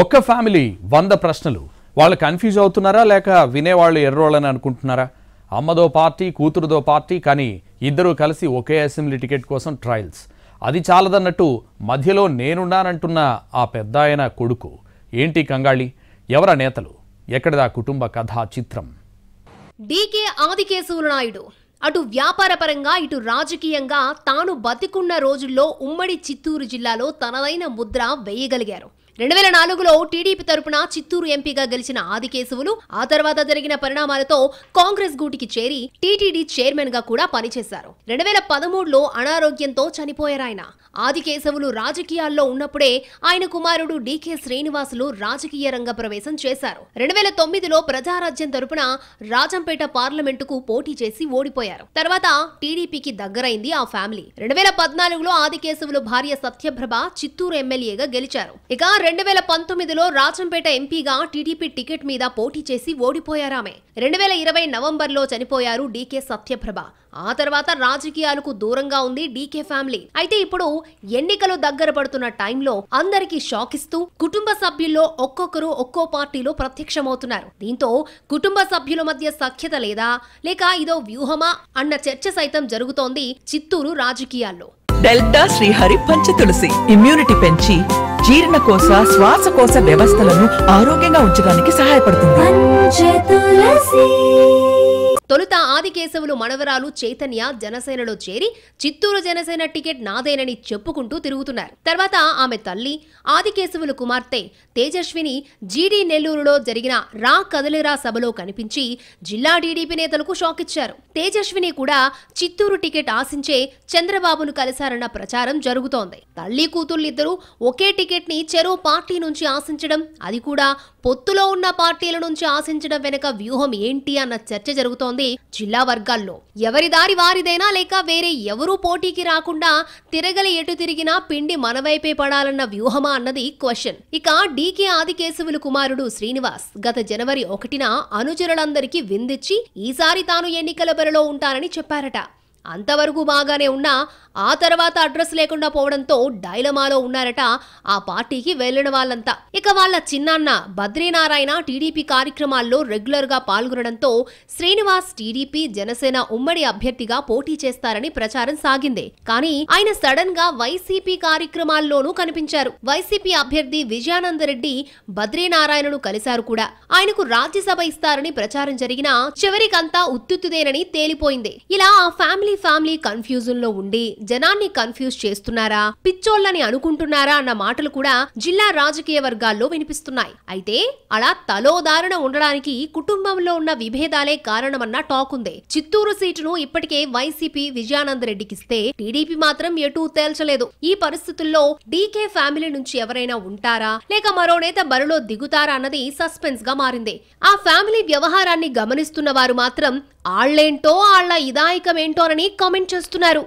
ఒక్క ఫ్యామిలీ వంద ప్రశ్నలు వాళ్ళు కన్ఫ్యూజ్ అవుతున్నారా లేక వినేవాళ్ళు ఎర్రోళ్ళని అనుకుంటున్నారా అమ్మదో పార్టీ కూతురుదో పార్టీ కానీ ఇద్దరూ కలిసి ఒకే అసెంబ్లీ టికెట్ కోసం ట్రయల్స్ అది చాలదన్నట్టు మధ్యలో నేనున్నానంటున్న ఆ పెద్ద ఆయన కొడుకు ఏంటి కంగాళి ఎవరా నేతలు ఎక్కడిదా కుటుంబ కథా చిత్రం డీకే ఆదికేశవులు నాయుడు అటు వ్యాపారపరంగా ఇటు రాజకీయంగా తాను బతికున్న రోజుల్లో ఉమ్మడి చిత్తూరు జిల్లాలో తనదైన ముద్ర వేయగలిగారు రెండు వేల నాలుగులో టీడీపీ తరపున చిత్తూరు ఎంపీగా గెలిచిన ఆదికేశవులు ఆ తర్వాత జరిగిన పరిణామాలతో కాంగ్రెస్ గూటికి చేరి టీటీడీ చైర్మన్ గా కూడా పనిచేశారు రెండు వేల పదమూడులో అనారోగ్యంతో చనిపోయారాయన ఆదికేశవులు రాజకీయాల్లో ఉన్నప్పుడే ఆయన కుమారుడు డికే శ్రీనివాసులు రాజకీయ రంగ ప్రవేశం చేశారు రెండు వేల తొమ్మిదిలో ప్రజారాజ్యం తరపున రాజంపేట పార్లమెంటుకు పోటీ చేసి ఓడిపోయారు తర్వాత టీడీపీకి దగ్గరైంది ఆ ఫ్యామిలీ రెండు వేల పద్నాలుగులో ఆదికేశవులు భార్య సత్యప్రభ చిత్తూరు ఎమ్మెల్యేగా గెలిచారు ఇక రెండు వేల పంతొమ్మిదిలో రాజంపేట ఎంపీగా టీడీపీ టికెట్ మీద పోటీ చేసి ఓడిపోయారామె రెండు వేల ఇరవై నవంబర్లో చనిపోయారు డీకే సత్యప్రభ ఆ తర్వాత రాజకీయాలకు దూరంగా ఉంది డీకే ఫ్యామిలీ అయితే ఇప్పుడు ఎన్నికలు దగ్గర పడుతున్న టైంలో అందరికీ షాక్ ఇస్తూ కుటుంబ సభ్యుల్లో ఒక్కొక్కరు ఒక్కో పార్టీలో ప్రత్యక్షమవుతున్నారు దీంతో కుటుంబ సభ్యుల మధ్య సఖ్యత లేదా లేక ఇదో వ్యూహమా అన్న చర్చ సైతం జరుగుతోంది చిత్తూరు రాజకీయాల్లో డెల్టా శ్రీహరి పంచ తులసి ఇమ్యూనిటీ పెంచి జీర్ణకోశ శ్వాసకోశ వ్యవస్థలను ఆరోగ్యంగా ఉంచడానికి సహాయపడుతుంది తొలుత ఆదికేశవులు మనవరాలు చైతన్య జనసేనలో చేరి చిత్తూరు జనసేన టికెట్ నాదేనని చెప్పుకుంటూ తిరుగుతున్నారు తర్వాత ఆమె తల్లి ఆదికేశవులు కుమార్తె తేజస్విని జీడీ నెల్లూరులో జరిగిన రా కదలిరా సభలో కనిపించి జిల్లా టీడీపీ నేతలకు షాక్ ఇచ్చారు తేజస్విని కూడా చిత్తూరు టికెట్ ఆశించే చంద్రబాబును కలిశారన్న ప్రచారం జరుగుతోంది తల్లి కూతుళ్ళిద్దరూ ఒకే టికెట్ ని చెరో పార్టీ నుంచి ఆశించడం అది కూడా పొత్తులో ఉన్న పార్టీల నుంచి ఆశించడం వెనుక వ్యూహం ఏంటి అన్న చర్చ జరుగుతోంది ఉంది జిల్లా వర్గాల్లో ఎవరి దారి వారిదైనా లేక వేరే ఎవరూ పోటీకి రాకుండా తిరగలి ఎటు తిరిగినా పిండి మనవైపే పడాలన్న వ్యూహమా అన్నది క్వశ్చన్ ఇక డీకే ఆదికేశవులు కుమారుడు శ్రీనివాస్ గత జనవరి ఒకటిన అనుచరులందరికీ విందిచ్చి ఈసారి తాను ఎన్నికల బరిలో ఉంటానని చెప్పారట అంతవరకు బాగానే ఉన్నా ఆ తర్వాత అడ్రస్ లేకుండా పోవడంతో డైలమాలో ఉన్నారట ఆ పార్టీకి వెళ్లిన వాళ్ళంతా ఇక వాళ్ళ చిన్నాన్న బద్రీనారాయణ టీడీపీ కార్యక్రమాల్లో రెగ్యులర్ గా పాల్గొనడంతో శ్రీనివాస్ టీడీపీ జనసేన ఉమ్మడి అభ్యర్థిగా పోటీ చేస్తారని ప్రచారం సాగింది కానీ ఆయన సడన్ గా వైసీపీ కార్యక్రమాల్లోనూ కనిపించారు వైసీపీ అభ్యర్థి విజయానందరెడ్డి బద్రీనారాయణను కలిశారు కూడా ఆయనకు రాజ్యసభ ఇస్తారని ప్రచారం జరిగినా చివరికంతా ఉత్తుత్తుదేనని తేలిపోయింది ఇలా ఆ ఫ్యామిలీ ఫ్యామిలీ ఫ్యామిలీ కన్ఫ్యూజన్ లో ఉండి జనాన్ని కన్ఫ్యూజ్ చేస్తున్నారా పిచ్చోళ్ళని అనుకుంటున్నారా అన్న మాటలు కూడా జిల్లా రాజకీయ వర్గాల్లో వినిపిస్తున్నాయి అయితే అలా తలోదారుణ ఉండడానికి కుటుంబంలో ఉన్న విభేదాలే కారణమన్న టాక్ ఉంది చిత్తూరు సీటును ఇప్పటికే వైసీపీ విజయానంద రెడ్డికిస్తే టీడీపీ మాత్రం ఎటూ తేల్చలేదు ఈ పరిస్థితుల్లో డీకే ఫ్యామిలీ నుంచి ఎవరైనా ఉంటారా లేక మరో నేత బరిలో దిగుతారా అన్నది సస్పెన్స్ గా మారింది ఆ ఫ్యామిలీ వ్యవహారాన్ని గమనిస్తున్న వారు మాత్రం ఆళ్లేంటో ఆళ్ల ఇదాయికమేంటోనని కామెంట్ చేస్తున్నారు